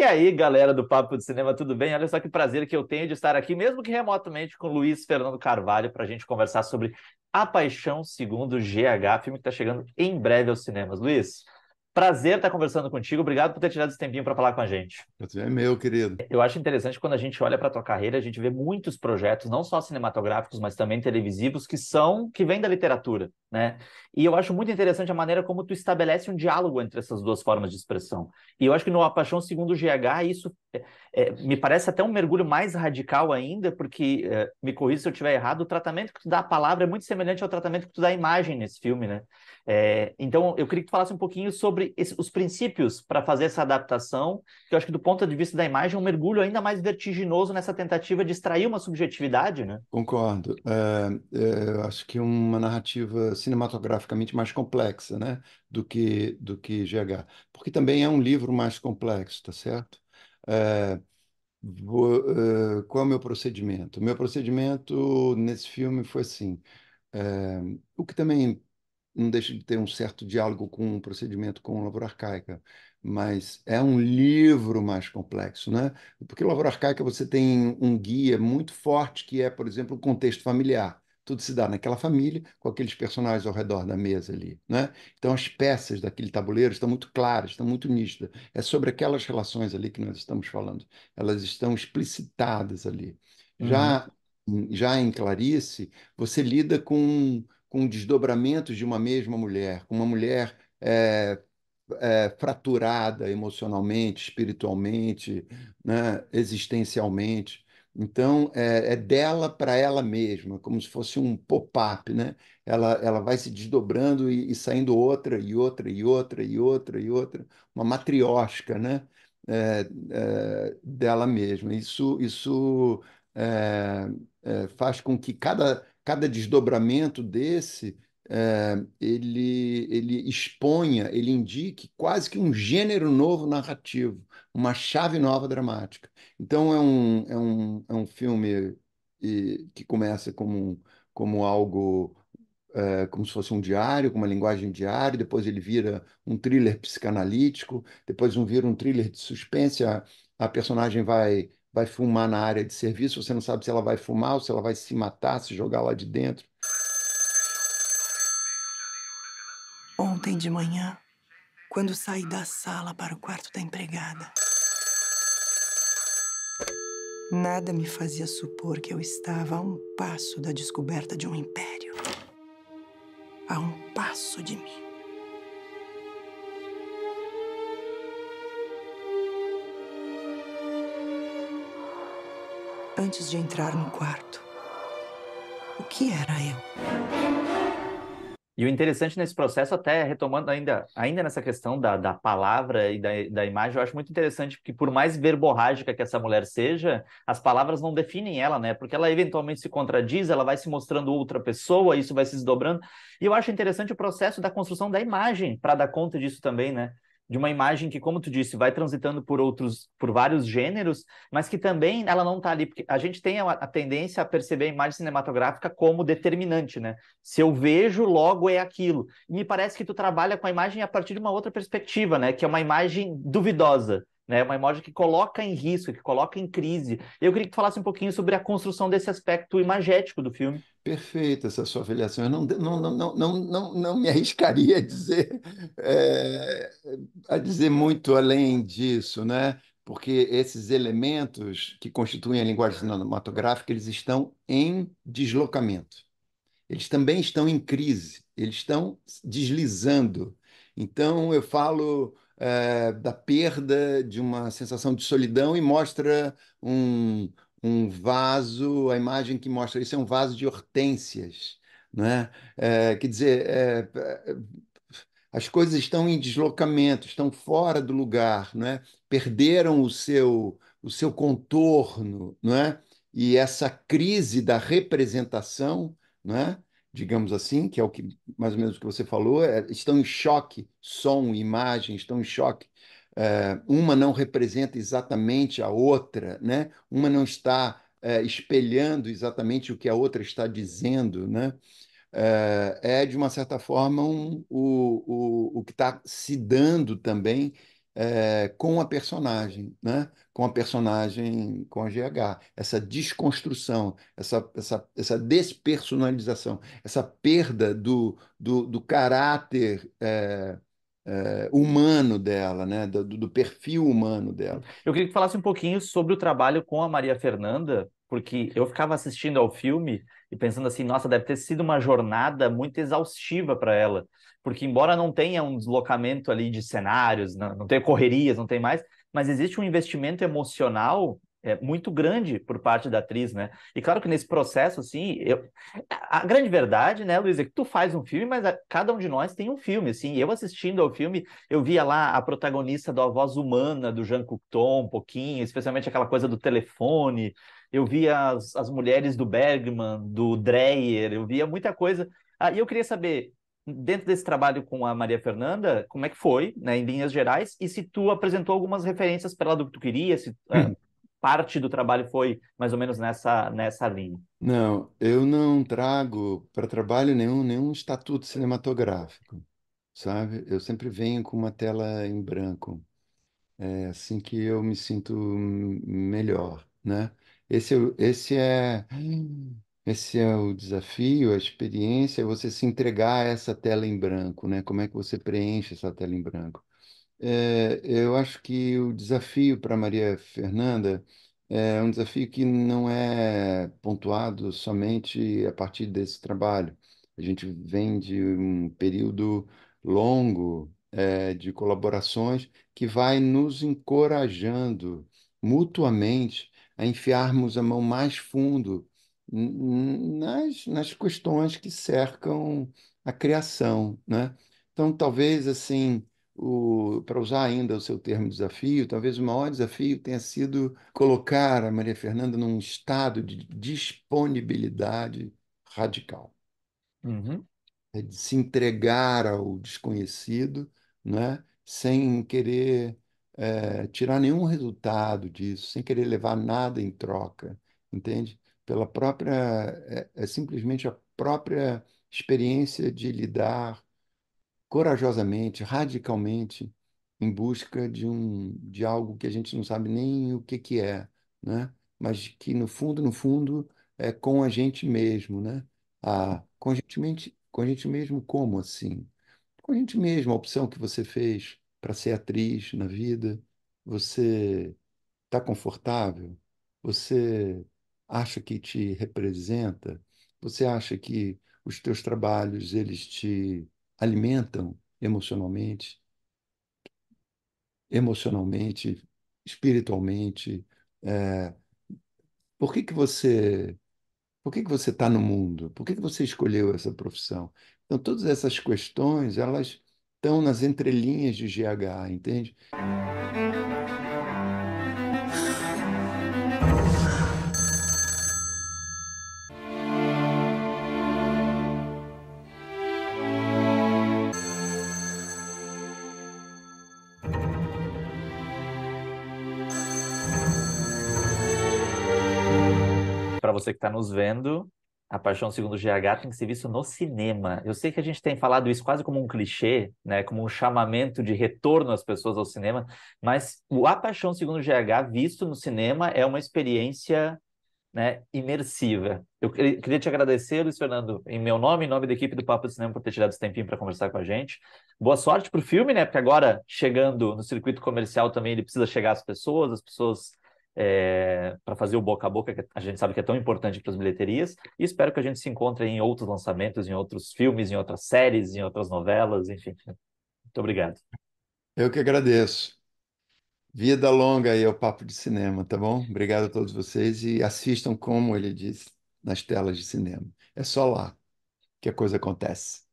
E aí, galera do Papo de Cinema, tudo bem? Olha só que prazer que eu tenho de estar aqui, mesmo que remotamente, com Luiz Fernando Carvalho, para a gente conversar sobre A Paixão Segundo GH, filme que está chegando em breve aos cinemas. Luiz, Prazer estar conversando contigo. Obrigado por ter tirado esse tempinho para falar com a gente. É meu, querido. Eu acho interessante quando a gente olha para a tua carreira, a gente vê muitos projetos, não só cinematográficos, mas também televisivos, que são que vêm da literatura, né? E eu acho muito interessante a maneira como tu estabelece um diálogo entre essas duas formas de expressão. E eu acho que no A Paixão Segundo o GH isso é, é, me parece até um mergulho mais radical ainda, porque é, me corrija se eu estiver errado, o tratamento que tu dá à palavra é muito semelhante ao tratamento que tu dá à imagem nesse filme, né? É, então eu queria que tu falasse um pouquinho sobre sobre esse, os princípios para fazer essa adaptação, que eu acho que do ponto de vista da imagem é um mergulho ainda mais vertiginoso nessa tentativa de extrair uma subjetividade, né? Concordo. É, é, acho que uma narrativa cinematograficamente mais complexa, né, do que do que GH, porque também é um livro mais complexo, tá certo? É, vou, é, qual é o meu procedimento? O meu procedimento nesse filme foi assim. É, o que também não deixa de ter um certo diálogo com o procedimento com Lavoura Arcaica, mas é um livro mais complexo, né? Porque Lavoura Arcaica você tem um guia muito forte que é, por exemplo, o contexto familiar. Tudo se dá naquela família, com aqueles personagens ao redor da mesa ali, né? Então as peças daquele tabuleiro estão muito claras, estão muito nítidas. É sobre aquelas relações ali que nós estamos falando. Elas estão explicitadas ali. Já uhum. já em Clarice, você lida com com desdobramentos de uma mesma mulher, com uma mulher é, é, fraturada emocionalmente, espiritualmente, né, existencialmente. Então, é, é dela para ela mesma, como se fosse um pop-up, né? Ela, ela vai se desdobrando e, e, saindo outra, e outra, e outra, e outra, e outra, uma matriótica, né? É, é, dela mesma. Isso, isso é, é, faz com que cada, cada desdobramento desse é, ele, ele exponha, ele indique quase que um gênero novo narrativo, uma chave nova dramática. Então é um, é um, é um filme que começa como, como algo é, como se fosse um diário, com uma linguagem diária, depois ele vira um thriller psicanalítico, depois um vira um thriller de suspense, a, a personagem vai vai fumar na área de serviço, você não sabe se ela vai fumar ou se ela vai se matar, se jogar lá de dentro. Ontem de manhã, quando saí da sala para o quarto da empregada, nada me fazia supor que eu estava a um passo da descoberta de um império. A um passo de mim. antes de entrar no quarto. O que era eu? E o interessante nesse processo, até retomando ainda, ainda nessa questão da, da palavra e da, da imagem, eu acho muito interessante que, por mais verborrágica que essa mulher seja, as palavras não definem ela, né? Porque ela eventualmente se contradiz, ela vai se mostrando outra pessoa, isso vai se desdobrando. E eu acho interessante o processo da construção da imagem para dar conta disso também, né? de uma imagem que, como tu disse, vai transitando por outros, por vários gêneros, mas que também ela não está ali, porque a gente tem a, a, tendência a perceber a imagem cinematográfica como determinante, né? Se eu vejo, logo é aquilo. E me parece que tu trabalha com a imagem a partir de uma outra perspectiva, né? Que é uma imagem duvidosa. Né, uma imagem que coloca em risco, que coloca em crise. Eu queria que tu falasse um pouquinho sobre a construção desse aspecto imagético do filme. Perfeita essa sua avaliação. Eu não, não, não, não, não, não me arriscaria a dizer, é, a dizer muito além disso, né? porque esses elementos que constituem a linguagem cinematográfica, eles estão em deslocamento. Eles também estão em crise, eles estão deslizando. Então, eu falo é, da perda de uma sensação de solidão e mostra um, um vaso, a imagem que mostra isso é um vaso de hortênsias, né? É, quer dizer, é, é, as coisas estão em deslocamento, estão fora do lugar, é? Perderam o seu o seu contorno, é? E essa crise da representação, é? Digamos assim, que é o que mais ou menos o que você falou, é, estão em choque som, imagem, estão em choque é, uma não representa exatamente a outra, né? uma não está é, espelhando exatamente o que a outra está dizendo, né? Eh, é, de uma certa forma um, o, o, o que está se dando também é, com a personagem, né? com a personagem, com a GH. Essa desconstrução, essa, essa, essa despersonalização, essa perda do, do, do caráter é, é, humano dela, né? Do, do, perfil humano dela. Uhum. Eu queria que falasse um pouquinho sobre o trabalho com a Maria Fernanda, porque eu ficava assistindo ao filme e pensando assim, nossa, deve ter sido uma jornada muito exaustiva para ela, porque embora não tenha um deslocamento ali de cenários, não, não tenha correrias, não tem mais, mas existe um investimento emocional é, muito grande por parte da atriz, né? E claro que nesse processo, assim, eu... a grande verdade, né, Luiz, é que tu faz um filme, mas a... cada um de nós tem um filme, assim. Eu assistindo ao filme, eu via lá a protagonista da Voz Humana, do Jean Cocteau, um pouquinho, especialmente aquela coisa do telefone. Eu via as, as mulheres do Bergman, do Dreyer, eu via muita coisa. Ah, e eu queria saber, dentro desse trabalho com a Maria Fernanda, como é que foi, né, em linhas gerais, e se tu apresentou algumas referências para ela do que tu queria, se... Hum. parte do trabalho foi mais ou menos nessa, nessa linha. Não, eu não trago para trabalho nenhum, nenhum estatuto cinematográfico, sabe? Eu sempre venho com uma tela em branco, é assim que eu me sinto melhor, né? Esse, é esse é esse é o desafio, a experiência, é você se entregar a essa tela em branco, né? Como é que você preenche essa tela em branco? É, eu acho que o desafio para Maria Fernanda é um desafio que não é pontuado somente a partir desse trabalho. A gente vem de um período longo, é, de colaborações que vai nos encorajando mutuamente a enfiarmos a mão mais fundo nas, nas questões que cercam a criação, né? Então, talvez assim, para usar ainda o seu termo desafio, talvez o maior desafio tenha sido colocar a Maria Fernanda num estado de disponibilidade radical. Uhum. É de se entregar ao desconhecido, né? sem querer é, tirar nenhum resultado disso, sem querer levar nada em troca, entende? Pela própria, é, é simplesmente a própria experiência de lidar corajosamente, radicalmente, em busca de, um, de algo que a gente não sabe nem o que, que é, né? mas que no fundo, no fundo, é com a gente mesmo. Né? A com, a gente, com a gente mesmo como assim? Com a gente mesmo, a opção que você fez para ser atriz na vida, você está confortável? Você acha que te representa? Você acha que os teus trabalhos eles te alimentam emocionalmente, emocionalmente, espiritualmente. É, por que que você por que que você está no mundo? Por que que você escolheu essa profissão? Então todas essas questões elas estão nas entrelinhas de GH, entende? para você que está nos vendo, a Paixão Segundo GH tem que ser visto no cinema. Eu sei que a gente tem falado isso quase como um clichê, né, como um chamamento de retorno às pessoas ao cinema, mas o A Paixão Segundo GH visto no cinema é uma experiência né, imersiva. Eu queria te agradecer, Luiz Fernando, em meu nome, em nome da equipe do Papo do Cinema, por ter tirado esse tempinho para conversar com a gente. Boa sorte para o filme, né? Porque agora, chegando no circuito comercial também, ele precisa chegar às pessoas, as pessoas é, eh, para fazer o boca a boca, que é, a gente sabe que é tão importante para as bilheterias, e espero que a gente se encontre em outros lançamentos, em outros filmes, em outras séries, em outras novelas, enfim. Muito obrigado. Eu que agradeço. Vida longa aí ao Papo de Cinema, tá bom? Obrigado a todos vocês e assistam, como ele disse, nas telas de cinema. É só lá que a coisa acontece.